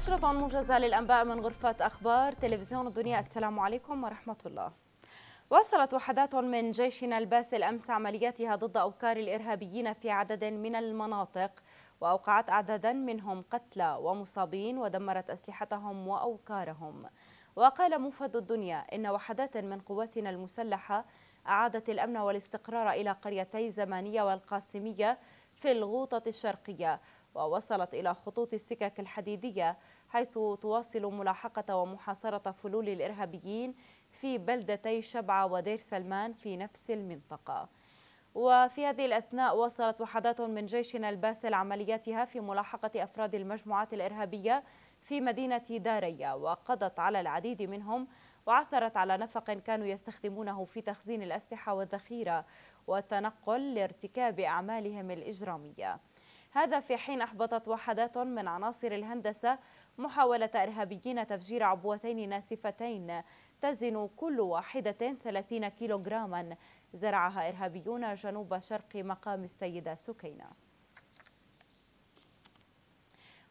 نشرة موجزة للأنباء من غرفة أخبار تلفزيون الدنيا السلام عليكم ورحمة الله واصلت وحدات من جيشنا الباسل أمس عملياتها ضد أوكار الإرهابيين في عدد من المناطق وأوقعت عددا منهم قتلى ومصابين ودمرت أسلحتهم وأوكارهم وقال مفد الدنيا إن وحدات من قواتنا المسلحة أعادت الأمن والاستقرار إلى قريتي زمانية والقاسمية في الغوطة الشرقية ووصلت إلى خطوط السكك الحديدية حيث تواصل ملاحقة ومحاصرة فلول الإرهابيين في بلدتي شبعة ودير سلمان في نفس المنطقة وفي هذه الأثناء واصلت وحدات من جيشنا الباسل عملياتها في ملاحقة أفراد المجموعات الإرهابية في مدينة دارية وقضت على العديد منهم وعثرت على نفق كانوا يستخدمونه في تخزين الأسلحة والذخيرة والتنقل لارتكاب أعمالهم الإجرامية هذا في حين أحبطت وحدات من عناصر الهندسة محاولة إرهابيين تفجير عبوتين ناسفتين تزن كل واحدة 30 كيلوغراما زرعها إرهابيون جنوب شرق مقام السيدة سكينة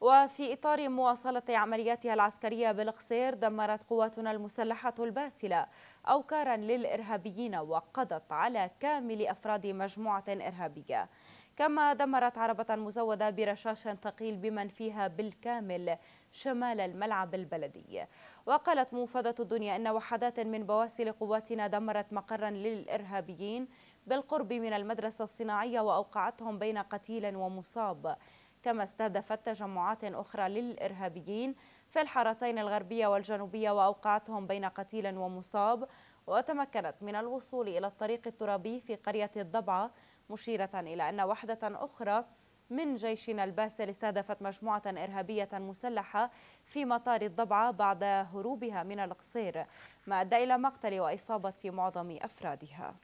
وفي إطار مواصلة عملياتها العسكرية بالقصير دمرت قواتنا المسلحة الباسلة أوكارا للإرهابيين وقضت على كامل أفراد مجموعة إرهابية كما دمرت عربة مزودة برشاش ثقيل بمن فيها بالكامل شمال الملعب البلدي وقالت موفدة الدنيا أن وحدات من بواسل قواتنا دمرت مقرا للإرهابيين بالقرب من المدرسة الصناعية وأوقعتهم بين قتيل ومصاب كما استهدفت تجمعات أخرى للإرهابيين في الحارتين الغربية والجنوبية وأوقعتهم بين قتيل ومصاب وتمكنت من الوصول إلى الطريق الترابي في قرية الضبعة مشيرة إلى أن وحدة أخرى من جيشنا الباسل استهدفت مجموعة إرهابية مسلحة في مطار الضبعة بعد هروبها من القصير ما أدى إلى مقتل وإصابة معظم أفرادها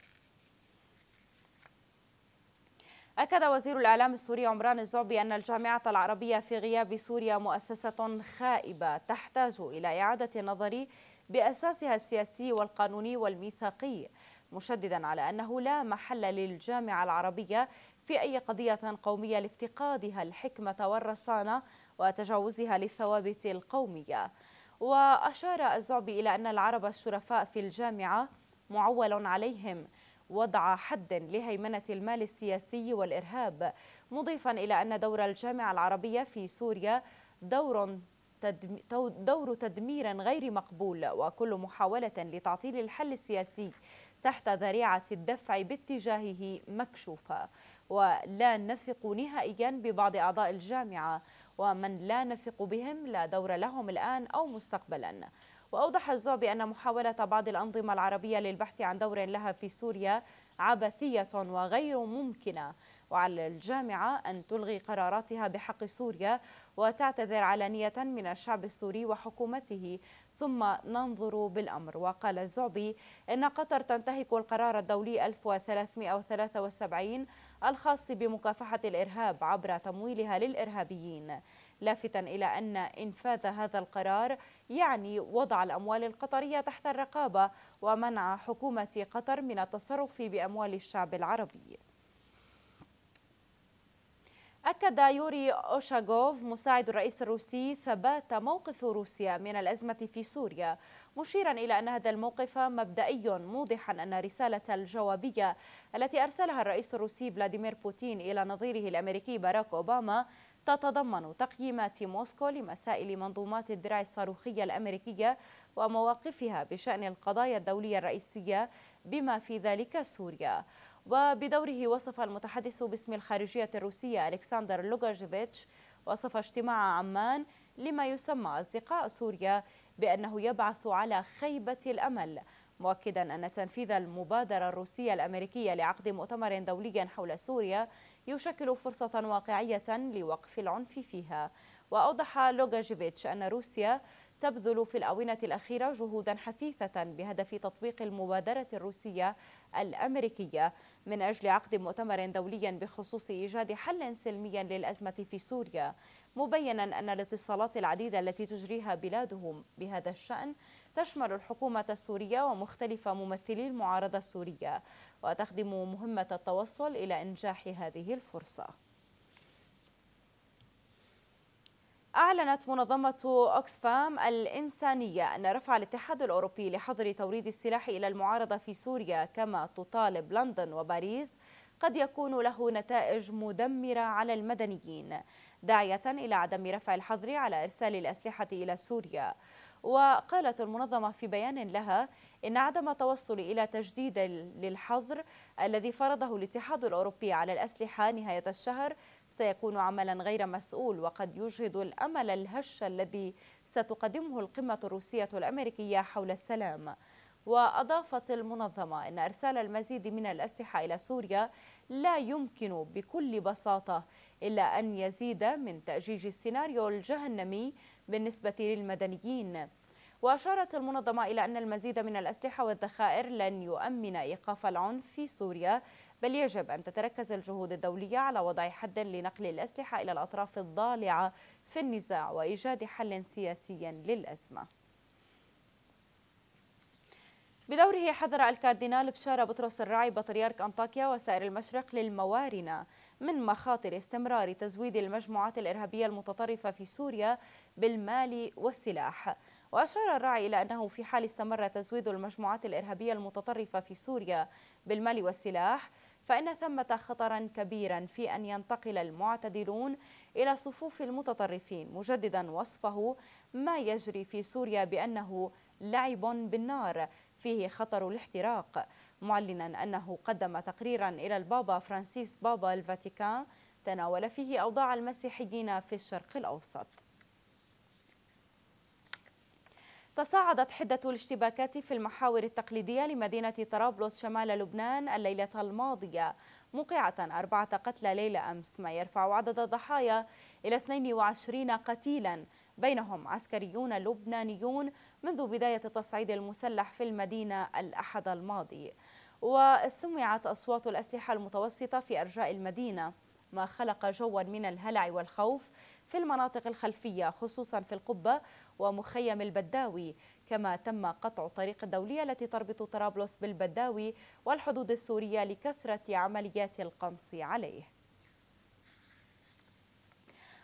أكد وزير الإعلام السوري عمران الزعبي أن الجامعة العربية في غياب سوريا مؤسسة خائبة تحتاج إلى إعادة النظر بأساسها السياسي والقانوني والميثاقي مشددا على أنه لا محل للجامعة العربية في أي قضية قومية لافتقادها الحكمة والرصانة وتجاوزها للثوابت القومية وأشار الزعبي إلى أن العرب الشرفاء في الجامعة معول عليهم وضع حد لهيمنة المال السياسي والإرهاب مضيفا إلى أن دور الجامعة العربية في سوريا دور دور تدمير غير مقبول وكل محاولة لتعطيل الحل السياسي تحت ذريعة الدفع باتجاهه مكشوفة ولا نثق نهائيا ببعض أعضاء الجامعة ومن لا نثق بهم لا دور لهم الآن أو مستقبلا وأوضح الزعبي أن محاولة بعض الأنظمة العربية للبحث عن دور لها في سوريا عبثية وغير ممكنة وعلى الجامعة أن تلغي قراراتها بحق سوريا وتعتذر علانية من الشعب السوري وحكومته ثم ننظر بالأمر وقال الزعبي إن قطر تنتهك القرار الدولي 1373 الخاص بمكافحة الإرهاب عبر تمويلها للإرهابيين لافتا إلى أن إنفاذ هذا القرار يعني وضع الأموال القطرية تحت الرقابة ومنع حكومة قطر من التصرف بأموال الشعب العربي أكد يوري أوشاغوف مساعد الرئيس الروسي ثبات موقف روسيا من الأزمة في سوريا مشيرا إلى أن هذا الموقف مبدئي موضحا أن رسالة الجوابية التي أرسلها الرئيس الروسي فلاديمير بوتين إلى نظيره الأمريكي باراك أوباما تتضمن تقييمات موسكو لمسائل منظومات الدرع الصاروخية الأمريكية ومواقفها بشأن القضايا الدولية الرئيسية بما في ذلك سوريا وبدوره وصف المتحدث باسم الخارجية الروسية ألكسندر لوغاجيفيتش وصف اجتماع عمان لما يسمى أصدقاء سوريا بأنه يبعث على خيبة الأمل مؤكدا أن تنفيذ المبادرة الروسية الأمريكية لعقد مؤتمر دولي حول سوريا يشكل فرصة واقعية لوقف العنف فيها وأوضح لوغاجيفيتش أن روسيا تبذل في الآونة الأخيرة جهودا حثيثة بهدف تطبيق المبادرة الروسية الأمريكية من أجل عقد مؤتمر دولي بخصوص إيجاد حل سلمي للأزمة في سوريا مبينا أن الاتصالات العديدة التي تجريها بلادهم بهذا الشأن تشمل الحكومة السورية ومختلف ممثلي المعارضة السورية وتخدم مهمة التوصل إلى إنجاح هذه الفرصة أعلنت منظمة أكسفام الإنسانية أن رفع الاتحاد الأوروبي لحظر توريد السلاح إلى المعارضة في سوريا كما تطالب لندن وباريس قد يكون له نتائج مدمرة على المدنيين داعية إلى عدم رفع الحظر على إرسال الأسلحة إلى سوريا وقالت المنظمة في بيان لها إن عدم توصل إلى تجديد للحظر الذي فرضه الاتحاد الأوروبي على الأسلحة نهاية الشهر سيكون عملا غير مسؤول وقد يجهد الأمل الهش الذي ستقدمه القمة الروسية الأمريكية حول السلام وأضافت المنظمة أن إرسال المزيد من الأسلحة إلى سوريا لا يمكن بكل بساطة إلا أن يزيد من تأجيج السيناريو الجهنمي بالنسبة للمدنيين وأشارت المنظمة إلى أن المزيد من الأسلحة والذخائر لن يؤمن إيقاف العنف في سوريا بل يجب أن تتركز الجهود الدولية على وضع حد لنقل الأسلحة إلى الأطراف الضالعة في النزاع وإيجاد حل سياسي للأزمة بدوره حذر الكاردينال بشارة بطرس الرعي بطريرك أنطاكيا وسائر المشرق للموارنة من مخاطر استمرار تزويد المجموعات الإرهابية المتطرفة في سوريا بالمال والسلاح وأشار الراعي إلى أنه في حال استمر تزويد المجموعات الإرهابية المتطرفة في سوريا بالمال والسلاح فإن ثمة خطرا كبيرا في أن ينتقل المعتدلون إلى صفوف المتطرفين مجددا وصفه ما يجري في سوريا بأنه لعب بالنار فيه خطر الاحتراق معلنا أنه قدم تقريرا إلى البابا فرانسيس بابا الفاتيكان تناول فيه أوضاع المسيحيين في الشرق الأوسط تصاعدت حدة الاشتباكات في المحاور التقليدية لمدينة طرابلس شمال لبنان الليلة الماضية موقعة أربعة قتلى ليلة أمس ما يرفع عدد الضحايا إلى 22 قتيلا بينهم عسكريون لبنانيون منذ بداية التصعيد المسلح في المدينة الأحد الماضي وسمعت أصوات الأسلحة المتوسطة في أرجاء المدينة ما خلق جوا من الهلع والخوف في المناطق الخلفية خصوصا في القبة ومخيم البداوي كما تم قطع الطريق الدولية التي تربط طرابلس بالبداوي والحدود السورية لكثرة عمليات القمص عليه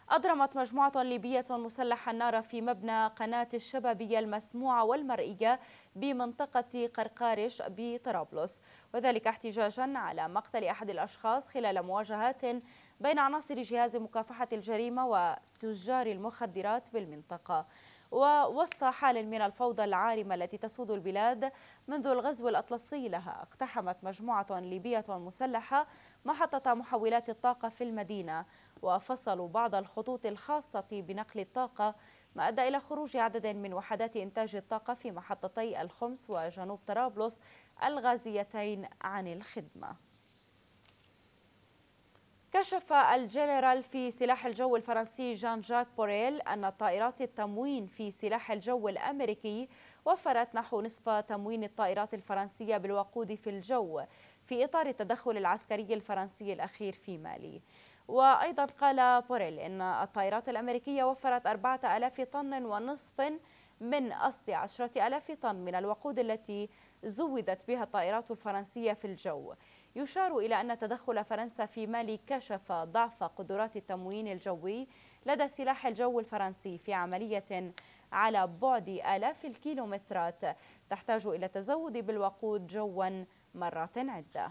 أضرمت مجموعة ليبية مسلحة النار في مبنى قناة الشبابية المسموعة والمرئية بمنطقة قرقارش بطرابلس وذلك احتجاجا على مقتل أحد الأشخاص خلال مواجهات بين عناصر جهاز مكافحة الجريمة وتجار المخدرات بالمنطقة ووسط حال من الفوضى العارمة التي تسود البلاد منذ الغزو الأطلسي لها اقتحمت مجموعة ليبية مسلحة محطة محولات الطاقة في المدينة وفصلوا بعض الخطوط الخاصة بنقل الطاقة ما أدى إلى خروج عدد من وحدات إنتاج الطاقة في محطتي الخمس وجنوب طرابلس الغازيتين عن الخدمة كشف الجنرال في سلاح الجو الفرنسي جان جاك بوريل أن طائرات التموين في سلاح الجو الأمريكي وفرت نحو نصف تموين الطائرات الفرنسية بالوقود في الجو في إطار التدخل العسكري الفرنسي الأخير في مالي وأيضا قال بوريل أن الطائرات الأمريكية وفرت 4000 طن ونصف من أصل 10000 طن من الوقود التي زودت بها الطائرات الفرنسية في الجو يشار إلى أن تدخل فرنسا في مالي كشف ضعف قدرات التموين الجوي لدى سلاح الجو الفرنسي في عملية على بعد آلاف الكيلومترات تحتاج إلى التزود بالوقود جوا مرات عدة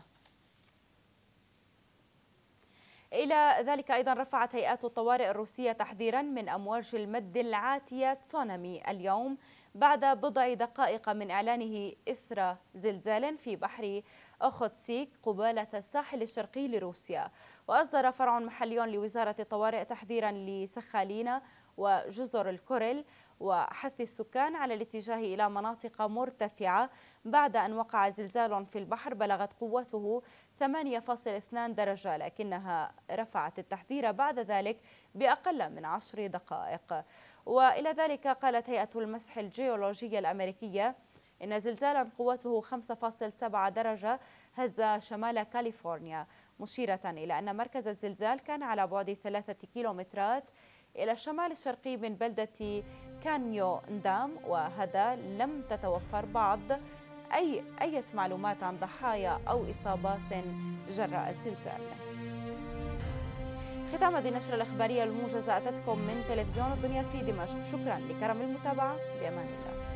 إلى ذلك أيضا رفعت هيئات الطوارئ الروسية تحذيرا من أمواج المد العاتية تسونامي اليوم بعد بضع دقائق من إعلانه إثر زلزال في بحر أوخوتسيك قبالة الساحل الشرقي لروسيا وأصدر فرع محلي لوزارة الطوارئ تحذيرا لسخالينا وجزر الكوريل وحث السكان على الاتجاه إلى مناطق مرتفعة بعد أن وقع زلزال في البحر بلغت قوته 8.2 درجة لكنها رفعت التحذير بعد ذلك بأقل من عشر دقائق وإلى ذلك قالت هيئة المسح الجيولوجية الأمريكية إن زلزالا قوته 5.7 درجة هز شمال كاليفورنيا مشيرة إلى أن مركز الزلزال كان على بعد ثلاثة كيلومترات إلى الشمال الشرقي من بلدة كانيو ندام وهذا لم تتوفر بعض أي أي معلومات عن ضحايا أو إصابات جراء الزلزال ختام هذه النشرة الإخبارية الموجزة أتتكم من تلفزيون الدنيا في دمشق شكرا لكرم المتابعة بأمان الله